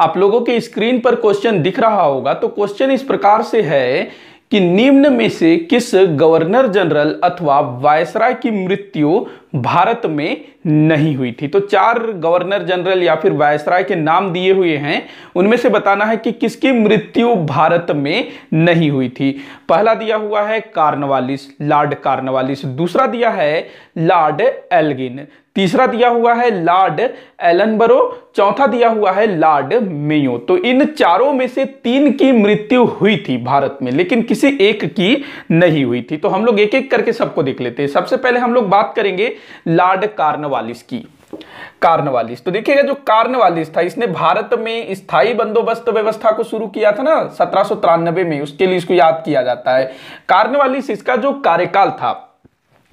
आप लोगों के स्क्रीन पर क्वेश्चन दिख रहा होगा तो क्वेश्चन इस प्रकार से है कि निम्न में से किस गवर्नर जनरल अथवा वायसराय की मृत्यु भारत में नहीं हुई थी तो चार गवर्नर जनरल या फिर वायसराय के नाम दिए हुए हैं उनमें से बताना है कि किसकी मृत्यु भारत में नहीं हुई थी पहला दिया हुआ है कार्नवालिस लॉर्ड कार्नवालिस दूसरा दिया है लॉर्ड एल्गिन तीसरा दिया हुआ है लॉर्ड एलनबरो चौथा दिया हुआ है लॉर्ड मेयो तो इन चारों में से तीन की मृत्यु हुई थी भारत में लेकिन किसी एक की नहीं हुई थी तो हम लोग एक एक करके सबको देख लेते हैं सबसे पहले हम लोग बात करेंगे लॉर्ड कार्नवालिस की कार्नवालिस तो देखिएगा जो कार्नवालिस था इसने भारत में स्थायी बंदोबस्त व्यवस्था को शुरू किया था ना सत्रह में उसके लिए इसको याद किया जाता है कार्नवालिस इसका जो कार्यकाल था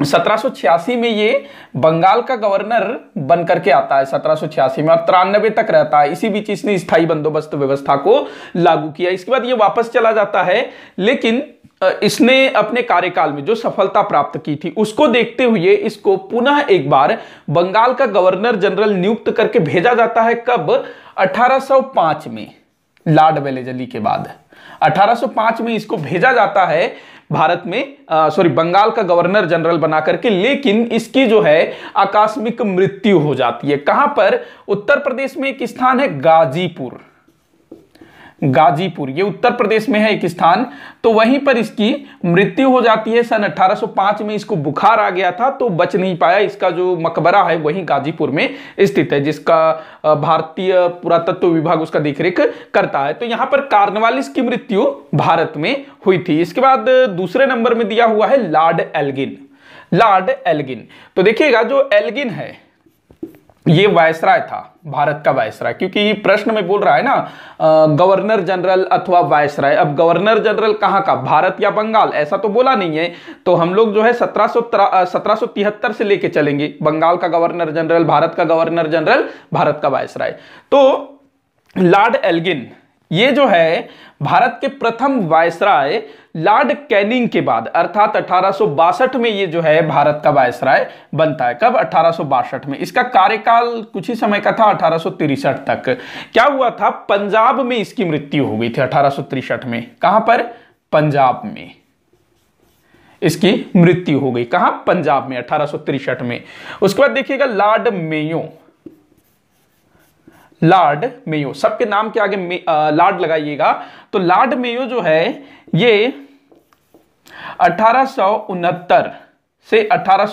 1786 में ये बंगाल का गवर्नर बन करके आता है 1786 में और तिरानबे तक रहता है इसी बीच इसने स्थायी बंदोबस्त व्यवस्था को लागू किया इसके बाद ये वापस चला जाता है लेकिन इसने अपने कार्यकाल में जो सफलता प्राप्त की थी उसको देखते हुए इसको पुनः एक बार बंगाल का गवर्नर जनरल नियुक्त करके भेजा जाता है कब 1805 में लॉर्ड बेलेजली के बाद 1805 में इसको भेजा जाता है भारत में सॉरी बंगाल का गवर्नर जनरल बना करके लेकिन इसकी जो है आकस्मिक मृत्यु हो जाती है कहां पर उत्तर प्रदेश में एक स्थान है गाजीपुर गाजीपुर ये उत्तर प्रदेश में है एक स्थान तो वहीं पर इसकी मृत्यु हो जाती है सन 1805 में इसको बुखार आ गया था तो बच नहीं पाया इसका जो मकबरा है वहीं गाजीपुर में स्थित है जिसका भारतीय पुरातत्व विभाग उसका देखरेख करता है तो यहां पर कार्नवालिस की मृत्यु भारत में हुई थी इसके बाद दूसरे नंबर में दिया हुआ है लार्ड एल्गिन लार्ड एल्गिन तो देखिएगा जो एल्गिन है ये वायसराय था भारत का वायसराय क्योंकि प्रश्न में बोल रहा है ना गवर्नर जनरल अथवा वायसराय अब गवर्नर जनरल कहाँ का भारत या बंगाल ऐसा तो बोला नहीं है तो हम लोग जो है सत्रह सत्रह से लेके चलेंगे बंगाल का गवर्नर जनरल भारत का गवर्नर जनरल भारत का वायसराय तो लॉर्ड एल्गिन ये जो है भारत के प्रथम वायसराय लॉर्ड कैनिंग के बाद अर्थात अठारह में ये जो है भारत का वायसराय बनता है कब अठारह में इसका कार्यकाल कुछ ही समय का था अठारह तक क्या हुआ था पंजाब में इसकी मृत्यु हो गई थी अठारह में कहां पर पंजाब में इसकी मृत्यु हो गई कहा पंजाब में अठारह में उसके बाद देखिएगा लॉर्ड मेयो लार्ड मेयो सबके नाम के आगे लार्ड लगाइएगा तो लार्ड मेयो जो है ये अठारह से अठारह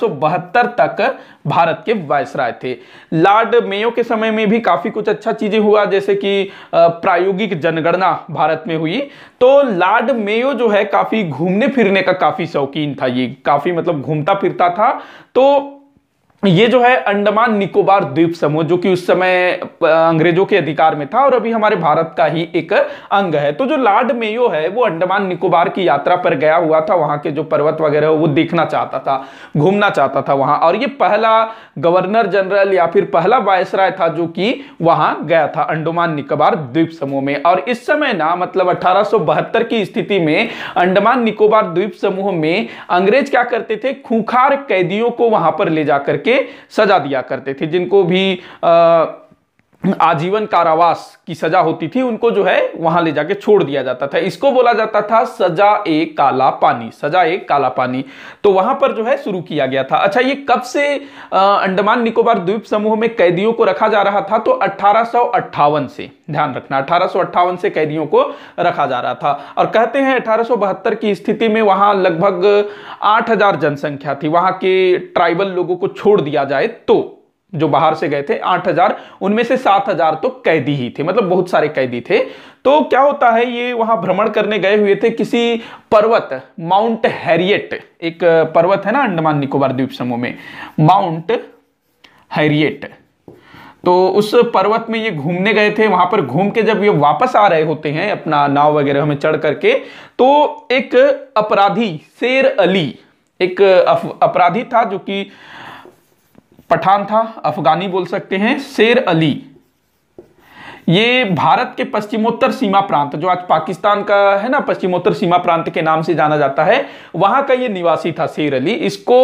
तक भारत के वायसराय थे लॉर्ड मेयो के समय में भी काफी कुछ अच्छा चीजें हुआ जैसे कि प्रायोगिक जनगणना भारत में हुई तो लॉर्ड मेयो जो है काफी घूमने फिरने का काफी शौकीन था ये काफी मतलब घूमता फिरता था तो ये जो है अंडमान निकोबार द्वीप समूह जो कि उस समय अंग्रेजों के अधिकार में था और अभी हमारे भारत का ही एक अंग है तो जो लॉर्ड मेयो है वो अंडमान निकोबार की यात्रा पर गया हुआ था वहां के जो पर्वत वगैरह वो देखना चाहता था घूमना चाहता था वहां और ये पहला गवर्नर जनरल या फिर पहला वायसराय था जो कि वहां गया था अंडमान निकोबार द्वीप समूह में और इस समय ना मतलब अठारह की स्थिति में अंडमान निकोबार द्वीप समूह में अंग्रेज क्या करते थे खूंखार कैदियों को वहां पर ले जाकर के सजा दिया करते थे जिनको भी आ, आजीवन कारावास की सजा होती थी उनको जो है वहां ले जाके छोड़ दिया जाता था इसको बोला जाता था सजा ए काला पानी सजा ए काला पानी तो वहां पर जो है शुरू किया गया था अच्छा ये कब से अंडमान निकोबार द्वीप समूह में कैदियों को रखा जा रहा था तो अठारह से ध्यान रखना अठारह से कैदियों को रखा जा रहा था और कहते हैं अठारह की स्थिति में वहां लगभग आठ जनसंख्या थी वहां के ट्राइबल लोगों को छोड़ दिया जाए तो जो बाहर से गए थे आठ हजार उनमें से सात हजार तो कैदी ही थे मतलब बहुत सारे कैदी थे तो क्या होता है ये वहां भ्रमण करने गए हुए थे किसी पर्वत माउंट हैरियट एक पर्वत है ना अंडमान निकोबार द्वीप समूह में माउंट हैरियट तो उस पर्वत में ये घूमने गए थे वहां पर घूम के जब ये वापस आ रहे होते हैं अपना नाव वगैरह में चढ़ करके तो एक अपराधी शेर अली एक अपराधी था जो कि पठान था अफगानी बोल सकते हैं शेर अली ये भारत के पश्चिमोत्तर सीमा प्रांत जो आज पाकिस्तान का है ना पश्चिमोत्तर सीमा प्रांत के नाम से जाना जाता है वहां का ये निवासी था शेर अली इसको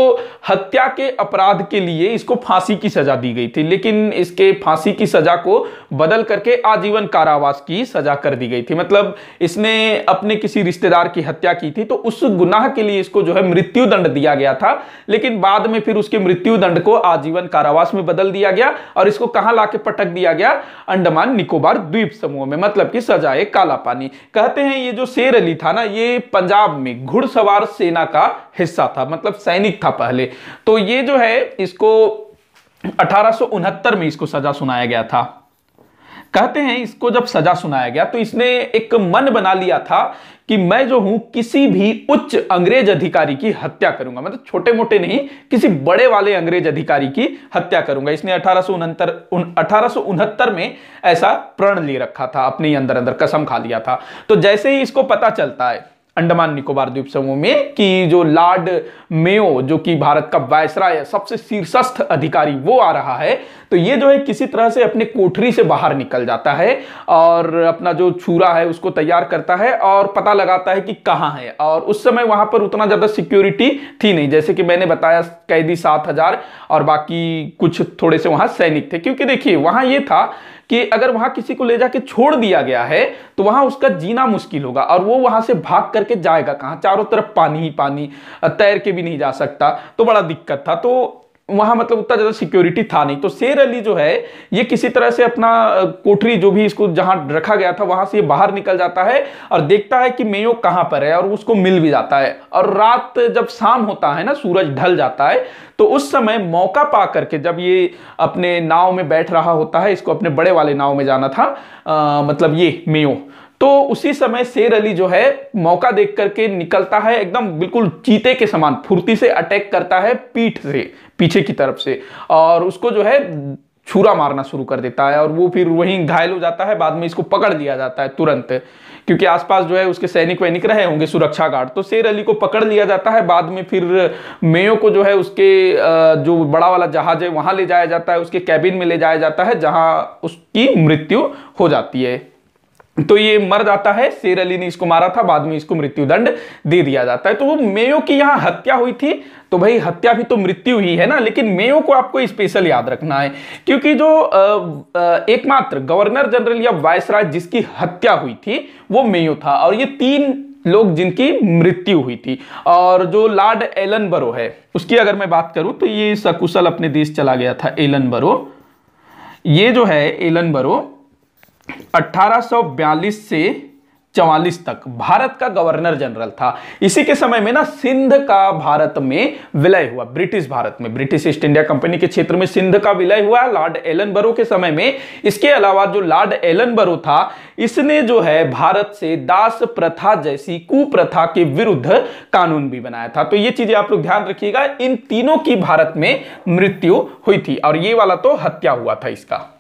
हत्या के अपराध के लिए इसको फांसी की सजा दी गई थी लेकिन इसके फांसी की सजा को बदल करके आजीवन कारावास की सजा कर दी गई थी मतलब इसने अपने किसी रिश्तेदार की हत्या की थी तो उस गुनाह के लिए इसको जो है मृत्यु दंड दिया गया था लेकिन बाद में फिर उसके मृत्यु दंड को आजीवन कारावास में बदल दिया गया और इसको कहां लाके पटक दिया गया अंडमान निकोबार द्वीप समूह में मतलब कि सजाए काला पानी कहते हैं ये जो शेर अली था ना ये पंजाब में घुड़सवार सेना का हिस्सा था मतलब सैनिक था पहले तो ये जो है इसको अठारह में इसको सजा सुनाया गया था कहते हैं इसको जब सजा सुनाया गया तो इसने एक मन बना लिया था कि मैं जो हूं किसी भी उच्च अंग्रेज अधिकारी की हत्या करूंगा मतलब छोटे मोटे नहीं किसी बड़े वाले अंग्रेज अधिकारी की हत्या करूंगा इसने अठारह में ऐसा प्रण ले रखा था अपने अंदर अंदर कसम खा लिया था तो जैसे ही इसको पता चलता है अंडमान निकोबार द्वीप समूह में कि जो लॉर्ड मेयो जो कि भारत का वायसराय है सबसे शीर्षस्थ अधिकारी वो आ रहा है तो ये जो है किसी तरह से अपने कोठरी से बाहर निकल जाता है और अपना जो छूरा है उसको तैयार करता है और पता लगाता है कि कहाँ है और उस समय वहाँ पर उतना ज़्यादा सिक्योरिटी थी नहीं जैसे कि मैंने बताया कैदी सात हजार और बाकी कुछ थोड़े से वहाँ सैनिक थे क्योंकि देखिए वहाँ ये था कि अगर वहां किसी को ले जाके छोड़ दिया गया है तो वहां उसका जीना मुश्किल होगा और वो वहां से भाग करके जाएगा कहां चारों तरफ पानी ही पानी तैर के भी नहीं जा सकता तो बड़ा दिक्कत था तो वहां मतलब उतना ज़्यादा सिक्योरिटी था नहीं तो शेर अली जो है ये किसी तरह से अपना कोठरी जो भी इसको जहां रखा गया था वहां से ये बाहर निकल जाता है और देखता है कि मेयो कहां पर है और उसको मिल भी जाता है और रात जब शाम होता है ना सूरज ढल जाता है तो उस समय मौका पा करके जब ये अपने नाव में बैठ रहा होता है इसको अपने बड़े वाले नाव में जाना था आ, मतलब ये मेयो तो उसी समय शेर अली जो है मौका देख करके निकलता है एकदम बिल्कुल चीते के समान फुर्ती से अटैक करता है पीठ से पीछे की तरफ से और उसको जो है छुरा मारना शुरू कर देता है और वो फिर वहीं घायल हो जाता है बाद में इसको पकड़ लिया जाता है तुरंत क्योंकि आसपास जो है उसके सैनिक वैनिक रहे होंगे सुरक्षा गार्ड तो शेर अली को पकड़ लिया जाता है बाद में फिर मेयो को जो है उसके जो बड़ा वाला जहाज है वहां ले जाया जाता है उसके कैबिन में ले जाया जाता है जहां उसकी मृत्यु हो जाती है तो ये मर जाता है शेर अली ने इसको मारा था बाद में इसको दंड दे दिया जाता है तो वो मेयो की यहां हत्या हुई थी तो भाई हत्या भी तो मृत्यु ही है ना लेकिन मेयो को आपको स्पेशल याद रखना है क्योंकि जो एकमात्र गवर्नर जनरल या वायसराय जिसकी हत्या हुई थी वो मेयो था और ये तीन लोग जिनकी मृत्यु हुई थी और जो लॉर्ड एलन बरो है उसकी अगर मैं बात करूं तो ये सकुशल अपने देश चला गया था एलन बरो ये जो है एलन बरो 1842 से चवालीस तक भारत का गवर्नर जनरल था इसी के समय में ना सिंध का भारत में विलय हुआ ब्रिटिश भारत में ब्रिटिश ईस्ट इंडिया कंपनी के क्षेत्र में सिंध का विलय हुआ लॉर्ड एलन बरो के समय में इसके अलावा जो लॉर्ड एलन बरो था इसने जो है भारत से दास प्रथा जैसी कुप्रथा के विरुद्ध कानून भी बनाया था तो ये चीजें आप लोग ध्यान रखिएगा इन तीनों की भारत में मृत्यु हुई थी और ये वाला तो हत्या हुआ था इसका